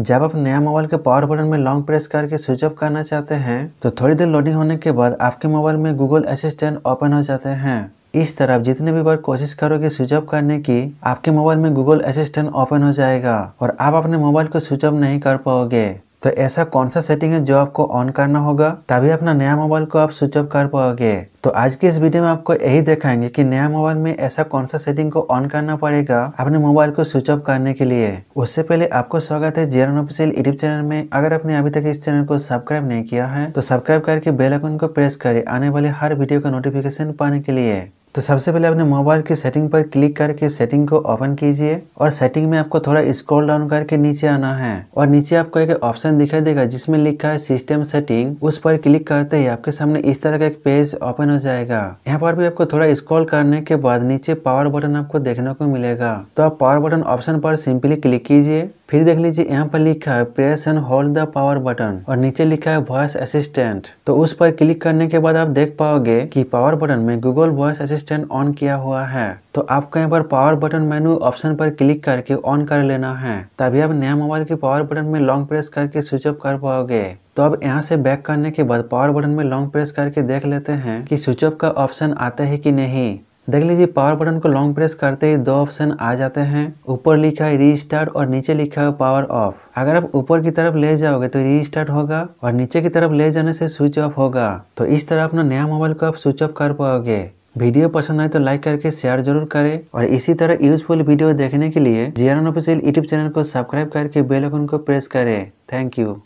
जब आप नया मोबाइल के पावर बटन में लॉन्ग प्रेस करके स्विच ऑफ करना चाहते हैं तो थोड़ी देर लोडिंग होने के बाद आपके मोबाइल में गूगल असिस्टेंट ओपन हो जाते हैं इस तरह आप जितने भी बार कोशिश करोगे स्विच ऑफ करने की आपके मोबाइल में गूगल असिस्टेंट ओपन हो जाएगा और आप अपने मोबाइल को स्विच ऑफ नहीं कर पाओगे तो ऐसा कौन सा सेटिंग है जो आपको ऑन करना होगा तभी अपना नया मोबाइल को आप स्विच ऑफ कर पाओगे तो आज के इस वीडियो में आपको यही दिखाएंगे कि नया मोबाइल में ऐसा कौन सा सेटिंग को ऑन करना पड़ेगा अपने मोबाइल को स्विच ऑफ करने के लिए उससे पहले आपको स्वागत है जीरो यूट्यूब चैनल में अगर आपने अभी तक इस चैनल को सब्सक्राइब नहीं किया है तो सब्सक्राइब करके बेलाइकन को प्रेस करे आने वाले हर वीडियो का नोटिफिकेशन पाने के लिए तो सबसे पहले अपने मोबाइल की सेटिंग पर क्लिक करके सेटिंग को ओपन कीजिए और सेटिंग में आपको थोड़ा स्क्रॉल डाउन करके नीचे आना है और नीचे आपको एक ऑप्शन दिखाई देगा जिसमें लिखा है सिस्टम सेटिंग उस पर क्लिक करते ही आपके सामने इस तरह का एक पेज ओपन हो जाएगा यहाँ पर भी आपको थोड़ा स्क्रॉल करने के बाद नीचे पावर बटन आपको देखने को मिलेगा तो आप पावर बटन ऑप्शन पर सिंपली क्लिक कीजिए फिर देख लीजिए यहाँ पर लिखा है press and hold the power button और नीचे लिखा है वॉइस असिस्टेंट तो उस पर क्लिक करने के बाद आप देख पाओगे कि पावर बटन में Google voice assistant assistant on किया हुआ है तो आपको यहाँ पर पावर बटन मेनू ऑप्शन पर क्लिक करके ऑन कर लेना है तभी आप नया मोबाइल के पावर बटन में लॉन्ग प्रेस करके स्विच ऑफ कर पाओगे तो अब यहाँ से बैक करने के बाद पावर बटन में लॉन्ग प्रेस करके देख लेते हैं कि स्विच ऑफ का ऑप्शन आता है कि नहीं देख लीजिए पावर बटन को लॉन्ग प्रेस करते ही दो ऑप्शन आ जाते हैं ऊपर लिखा है रीस्टार्ट और नीचे लिखा है पावर ऑफ अगर आप ऊपर की तरफ ले जाओगे तो रीस्टार्ट होगा और नीचे की तरफ ले जाने से स्विच ऑफ होगा तो इस तरह अपना नया मोबाइल को आप स्विच ऑफ कर पाओगे वीडियो पसंद आए तो लाइक करके शेयर जरूर करें और इसी तरह यूजफुल वीडियो देखने के लिए J R official YouTube channel को सब्सक्राइब करके बेल आइकन को प्रेस करें थैंक यू